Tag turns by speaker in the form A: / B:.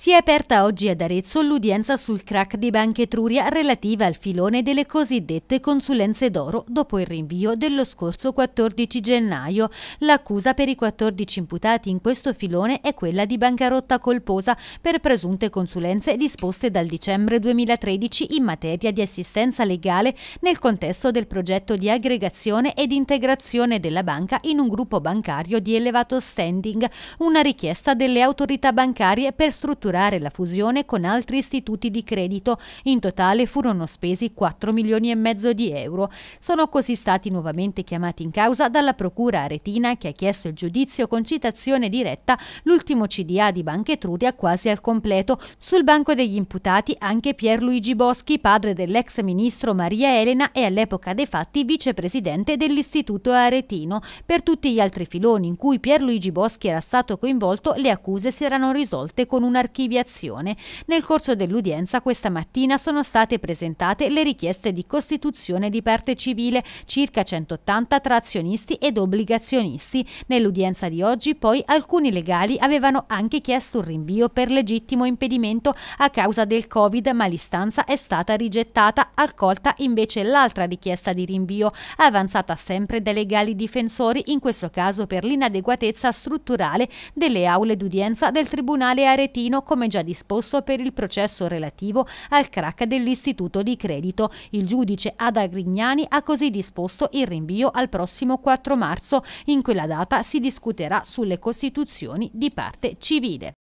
A: Si è aperta oggi ad Arezzo l'udienza sul crack di Banca Etruria relativa al filone delle cosiddette consulenze d'oro dopo il rinvio dello scorso 14 gennaio. L'accusa per i 14 imputati in questo filone è quella di bancarotta colposa per presunte consulenze disposte dal dicembre 2013 in materia di assistenza legale nel contesto del progetto di aggregazione ed integrazione della banca in un gruppo bancario di elevato standing, una richiesta delle autorità bancarie per strutturare strutturare la fusione con altri istituti di credito. In totale furono spesi 4 milioni e mezzo di euro. Sono così stati nuovamente chiamati in causa dalla procura aretina che ha chiesto il giudizio con citazione diretta l'ultimo CDA di Banca Etruria quasi al completo. Sul banco degli imputati anche Pierluigi Boschi, padre dell'ex ministro Maria Elena e all'epoca dei fatti vicepresidente dell'Istituto Aretino. Per tutti gli altri filoni in cui Pierluigi Boschi era stato coinvolto, le accuse si erano risolte con un archivio archiviazione. Nel corso dell'udienza questa mattina sono state presentate le richieste di costituzione di parte civile, circa 180 tra azionisti ed obbligazionisti. Nell'udienza di oggi poi alcuni legali avevano anche chiesto un rinvio per legittimo impedimento a causa del Covid, ma l'istanza è stata rigettata, accolta invece l'altra richiesta di rinvio, avanzata sempre dai legali difensori, in questo caso per l'inadeguatezza strutturale delle aule d'udienza del Tribunale Aretino anno come già disposto per il processo relativo al crack dell'istituto di credito. Il giudice Ada Grignani ha così disposto il rinvio al prossimo 4 marzo. In quella data si discuterà sulle costituzioni di parte civile.